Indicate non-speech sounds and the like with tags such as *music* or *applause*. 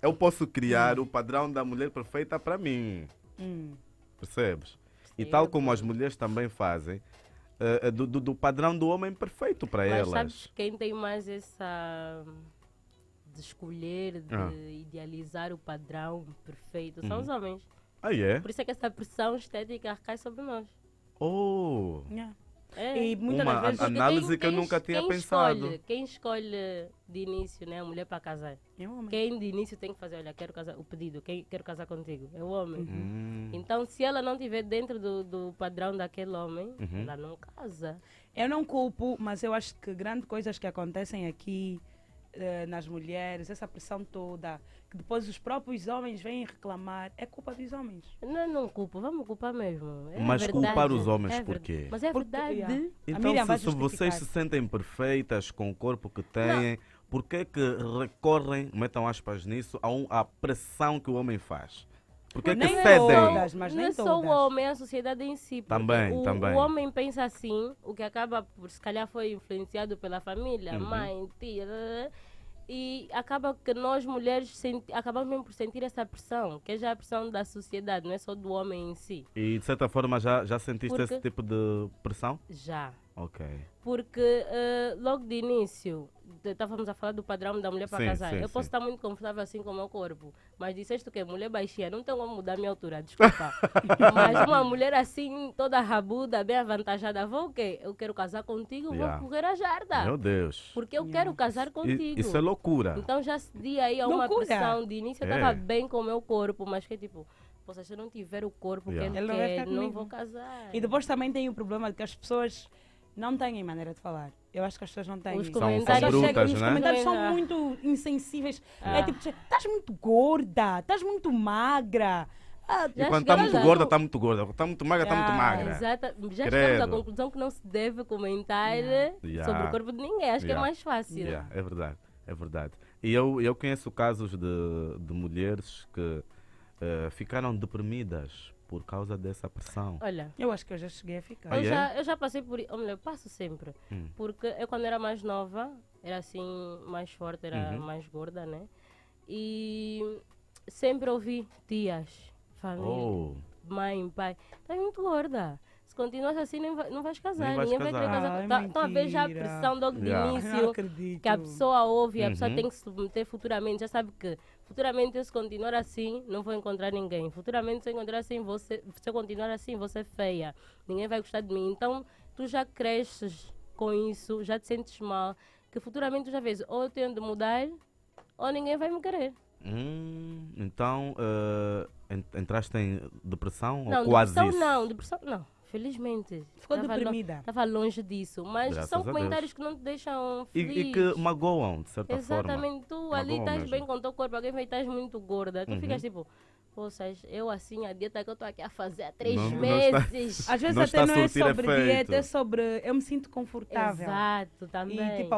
eu posso criar hum. o padrão da mulher perfeita para mim. Hum. Percebes? E tal como as mulheres também fazem, uh, do, do, do, padrão do homem perfeito para elas. Sabes quem tem mais essa de escolher, de ah. idealizar o padrão perfeito, são os uhum. homens. Ah, é? Yeah. Por isso é que essa pressão estética cai sobre nós. Oh! Yeah. É. É. E muitas Uma vezes. análise quem, que eu nunca tinha quem pensado. Escolhe, quem escolhe de início, né, a mulher para casar? É o homem. Quem de início tem que fazer, olha, quero casar, o pedido, quem, quero casar contigo? É o homem. Uhum. Hum. Então, se ela não estiver dentro do, do padrão daquele homem, uhum. ela não casa. Eu não culpo, mas eu acho que grandes coisas que acontecem aqui eh, nas mulheres, essa pressão toda, que depois os próprios homens vêm reclamar, é culpa dos homens. Não, não culpa vamos culpar mesmo. É Mas verdade. culpar os é homens é por quê? Mas é Porque, verdade. Yeah. Então, se, se vocês se sentem perfeitas com o corpo que têm, não. por que, é que recorrem, metam aspas nisso, a, um, à pressão que o homem faz? Por que, nem que cedem? Todas, mas nem não todas. É só o homem, é a sociedade em si. Também, o, também. O homem pensa assim, o que acaba por, se calhar, foi influenciado pela família, uhum. mãe, tia. E acaba que nós mulheres senti, acabamos mesmo por sentir essa pressão, que é já a pressão da sociedade, não é só do homem em si. E de certa forma já, já sentiste Porque... esse tipo de pressão? Já Ok. Porque uh, logo de início, estávamos a falar do padrão da mulher para casar. Sim, eu posso sim. estar muito confortável assim com o meu corpo, mas disseste que mulher baixinha, não tem como mudar a minha altura, desculpa. *laughs* mas uma mulher assim, toda rabuda, bem avantajada, vou o quê? Eu quero casar contigo, yeah. vou correr a jarda. Meu Deus. Porque eu yeah. quero casar contigo. isso é loucura. Então já cedi aí a uma pressão. De início eu estava é. bem com o meu corpo, mas que tipo... se eu não tiver o corpo yeah. que ele, ele quer, não, não vou casar. E depois também tem o problema de que as pessoas não têm maneira de falar. Eu acho que as pessoas não têm. Os comentários são, brutas, chegam, né? Os comentários são muito insensíveis. Ah. É tipo, estás muito gorda, estás muito magra. Ah, e quando está tá muito gorda, está muito gorda. Está muito magra, está yeah. muito magra. Já Credo. chegamos à conclusão que não se deve comentar yeah. sobre o corpo de ninguém. Acho yeah. que é mais fácil. É verdade, é verdade. E eu, eu conheço casos de, de mulheres que uh, ficaram deprimidas por causa dessa pressão? Olha, eu acho que eu já cheguei a ficar. Eu, ah, é? já, eu já passei por isso, eu passo sempre. Hum. Porque eu quando era mais nova, era assim, mais forte, era uhum. mais gorda, né? E sempre ouvi tias, família, oh. mãe, pai, tá muito gorda se continuas assim, não vai, não vais casar, ninguém vai querer casar. Ah, tá, então, a já a pressão logo yeah. de início, ah, que a pessoa ouve, uhum. a pessoa uhum. tem que se submeter futuramente, já sabe que futuramente eu, se continuar assim, não vou encontrar ninguém. Futuramente se eu encontrar assim, você, se eu continuar assim, você ser feia, ninguém vai gostar de mim. Então, tu já cresces com isso, já te sentes mal, que futuramente tu já vês, ou eu tenho de mudar, ou ninguém vai me querer. Hum, então, uh, entraste em depressão? Não, ou quase depressão isso? não, depressão não Felizmente. Ficou tava deprimida. Estava lo, longe disso. Mas Graças são comentários Deus. que não te deixam feliz. E, e que magoam, de certa Exatamente. forma. Exatamente. Tu magoam ali estás bem com o teu corpo, alguém vem estás muito gorda. Tu uhum. ficas tipo... Poças, eu assim, a dieta que eu estou aqui a fazer há três não, meses. Não está, Às vezes até não é sobre efeito. dieta, é sobre. Eu me sinto confortável. Exato, também. E, tipo,